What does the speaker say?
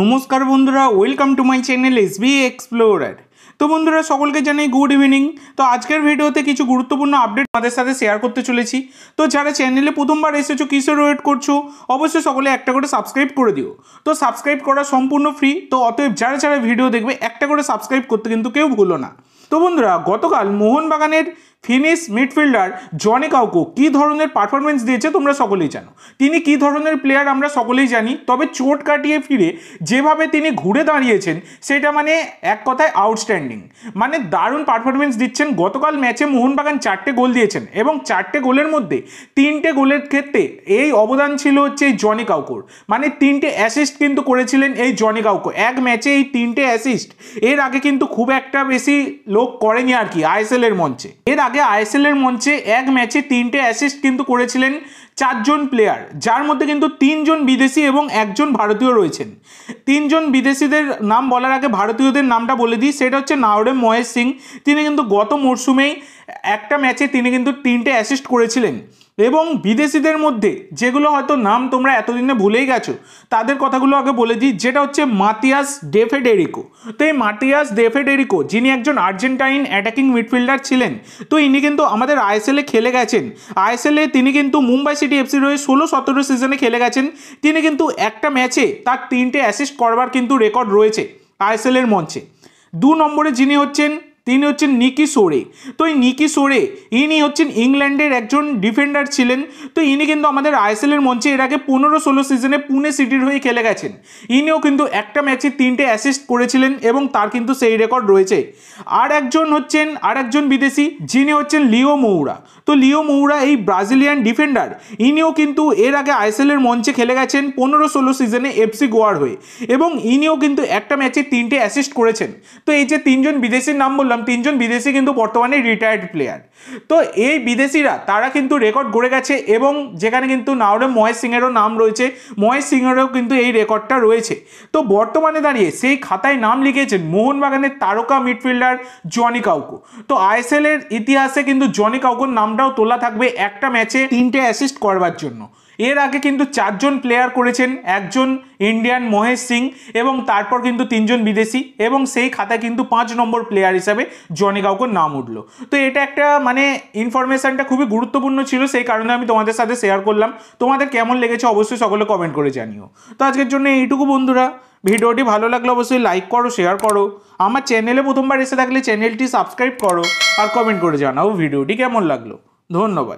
নমস্কার বন্ধুরা welcome to my channel S B explorer তো বন্ধুরা সকলকে জানাই গুড ইভিনিং তো আজকের ভিডিওতে কিছু গুরুত্বপূর্ণ আপডেট আমাদের সাথে শেয়ার করতে চলেছি তো যারা চ্যানেলে প্রথমবার এসেছো কিসের ওয়েট করছো অবশ্যই সকলে একটা করে সাবস্ক্রাইব করে দিও তো সাবস্ক্রাইব করা সম্পূর্ণ ফ্রি তো অতএব যারা যারা ভিডিও দেখবে একটা করে সাবস্ক্রাইব করতে কিন্তু কেউ ভুলো না তো বন্ধুরা গতকাল মোহনবাগানের ফিনিশ মিডফিল্ডার জনে কাউকো কী ধরনের পারফরমেন্স দিয়েছে তোমরা সকলেই জানো তিনি কী ধরনের প্লেয়ার আমরা সকলেই জানি তবে চোট কাটিয়ে ফিরে যেভাবে তিনি ঘুরে দাঁড়িয়েছেন সেটা মানে এক কথায় আউটস্ট্যান্ডিং মানে দারুণ পারফরমেন্স দিচ্ছেন গতকাল ম্যাচে মোহনবাগান চারটে গোল দিয়েছেন এবং চারটে গোলের মধ্যে তিনটে গোলের ক্ষেত্রে এই অবদান ছিল হচ্ছে এই জনে কাউকোর মানে তিনটে অ্যাসিস্ট কিন্তু করেছিলেন এই জনি কাউকো এক ম্যাচে এই তিনটে অ্যাসিস্ট এর আগে কিন্তু খুব একটা বেশি লোক করেনি আর কি আইএসএল এর মঞ্চে এর আগে আগে আইএসএলের মঞ্চে এক ম্যাচে তিনটে অ্যাসিস্ট কিন্তু করেছিলেন চারজন প্লেয়ার যার মধ্যে কিন্তু তিনজন বিদেশি এবং একজন ভারতীয় রয়েছেন তিনজন বিদেশিদের নাম বলার আগে ভারতীয়দের নামটা বলে দিই সেটা হচ্ছে নাওরে মহেশ সিং তিনি কিন্তু গত মরশুমেই একটা ম্যাচে তিনি কিন্তু তিনটে অ্যাসিস্ট করেছিলেন এবং বিদেশিদের মধ্যে যেগুলো হয়তো নাম তোমরা এতদিনে ভুলেই গেছো তাদের কথাগুলো আগে বলে দিই যেটা হচ্ছে মাতিয়াস ডেফেডেরিকো তো এই মাতিয়াস ডেফেডেরিকো যিনি একজন আর্জেন্টাইন অ্যাটাকিং মিডফিল্ডার ছিলেন তো ইনি কিন্তু আমাদের আইএসএলে খেলে গেছেন আইএসএলে তিনি কিন্তু মুম্বাই সিটি এফসির হয়ে ষোলো সতেরো সিজনে খেলে গেছেন তিনি কিন্তু একটা ম্যাচে তার তিনটে অ্যাসিস্ট করবার কিন্তু রেকর্ড রয়েছে আইএসএলের মঞ্চে দু নম্বরে যিনি হচ্ছেন তিনি হচ্ছেন নিকি সোরে তো এই নিকি সোরে ইনি হচ্ছেন ইংল্যান্ডের একজন ডিফেন্ডার ছিলেন তো ইনি কিন্তু আমাদের আইএসএলের মঞ্চে এর আগে পনেরো ষোলো সিজনে পুনে সিটির হয়ে খেলে গেছেন ইনিও কিন্তু একটা ম্যাচে তিনটে অ্যাসিস্ট করেছিলেন এবং তার কিন্তু সেই রেকর্ড রয়েছে আর একজন হচ্ছেন আর একজন বিদেশি যিনি হচ্ছেন লিও মৌরা তো লিও মৌরা এই ব্রাজিলিয়ান ডিফেন্ডার ইনিও কিন্তু এর আগে আইএসএলের মঞ্চে খেলে গেছেন পনেরো ষোলো সিজনে এফসি গোয়ার হয়ে এবং ইনিও কিন্তু একটা ম্যাচে তিনটে অ্যাসিস্ট করেছেন তো এই যে তিনজন বিদেশির নাম বললাম বললাম তিনজন বিদেশি কিন্তু বর্তমানে রিটায়ার্ড প্লেয়ার তো এই বিদেশিরা তারা কিন্তু রেকর্ড গড়ে গেছে এবং যেখানে কিন্তু নাওরে মহেশ সিংয়েরও নাম রয়েছে মহেশ সিংয়েরও কিন্তু এই রেকর্ডটা রয়েছে তো বর্তমানে দাঁড়িয়ে সেই খাতায় নাম লিখেছেন মোহনবাগানের তারকা মিডফিল্ডার জনি কাউকো তো আইএসএল এর ইতিহাসে কিন্তু জনি কাউকোর নামটাও তোলা থাকবে একটা ম্যাচে তিনটে অ্যাসিস্ট করবার জন্য এর আগে কিন্তু চারজন প্লেয়ার করেছেন একজন ইন্ডিয়ান মহেশ সিং এবং তারপর কিন্তু তিনজন বিদেশি এবং সেই খাতায় কিন্তু পাঁচ নম্বর প্লেয়ার হিসাবে জনি কাউকে নাম উঠলো তো এটা একটা মানে ইনফরমেশানটা খুবই গুরুত্বপূর্ণ ছিল সেই কারণে আমি তোমাদের সাথে শেয়ার করলাম তোমাদের কেমন লেগেছে অবশ্যই সকলে কমেন্ট করে জানিও তো আজকের জন্য এইটুকু বন্ধুরা ভিডিওটি ভালো লাগলে অবশ্যই লাইক করো শেয়ার করো আমার চ্যানেলে প্রথমবার এসে থাকলে চ্যানেলটি সাবস্ক্রাইব করো আর কমেন্ট করে জানাও ভিডিওটি কেমন লাগলো ধন্যবাদ